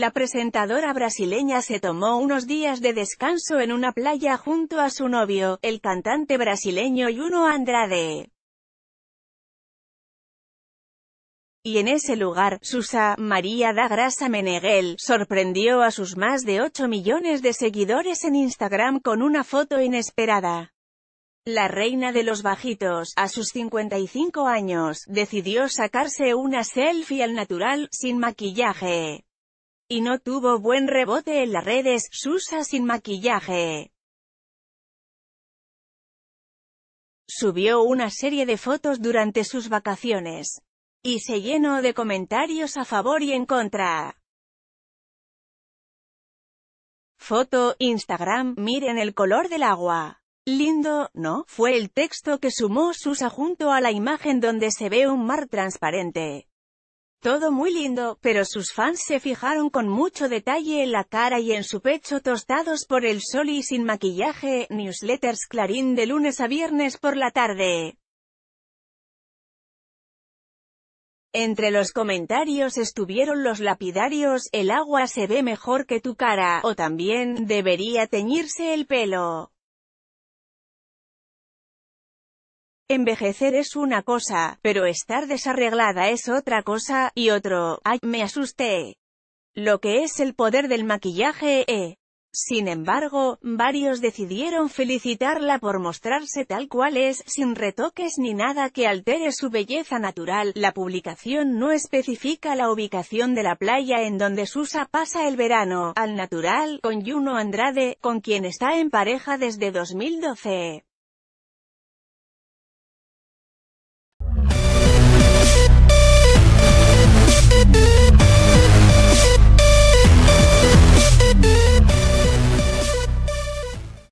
La presentadora brasileña se tomó unos días de descanso en una playa junto a su novio, el cantante brasileño Juno Andrade. Y en ese lugar, Susa María da Grasa Meneghel sorprendió a sus más de 8 millones de seguidores en Instagram con una foto inesperada. La reina de los bajitos, a sus 55 años, decidió sacarse una selfie al natural, sin maquillaje y no tuvo buen rebote en las redes, Susa sin maquillaje. Subió una serie de fotos durante sus vacaciones. Y se llenó de comentarios a favor y en contra. Foto, Instagram, miren el color del agua. Lindo, ¿no? Fue el texto que sumó Susa junto a la imagen donde se ve un mar transparente. Todo muy lindo, pero sus fans se fijaron con mucho detalle en la cara y en su pecho tostados por el sol y sin maquillaje, newsletters Clarín de lunes a viernes por la tarde. Entre los comentarios estuvieron los lapidarios, el agua se ve mejor que tu cara, o también, debería teñirse el pelo. Envejecer es una cosa, pero estar desarreglada es otra cosa, y otro, ay, me asusté. Lo que es el poder del maquillaje, eh. Sin embargo, varios decidieron felicitarla por mostrarse tal cual es, sin retoques ni nada que altere su belleza natural. La publicación no especifica la ubicación de la playa en donde Susa pasa el verano, al natural, con Juno Andrade, con quien está en pareja desde 2012.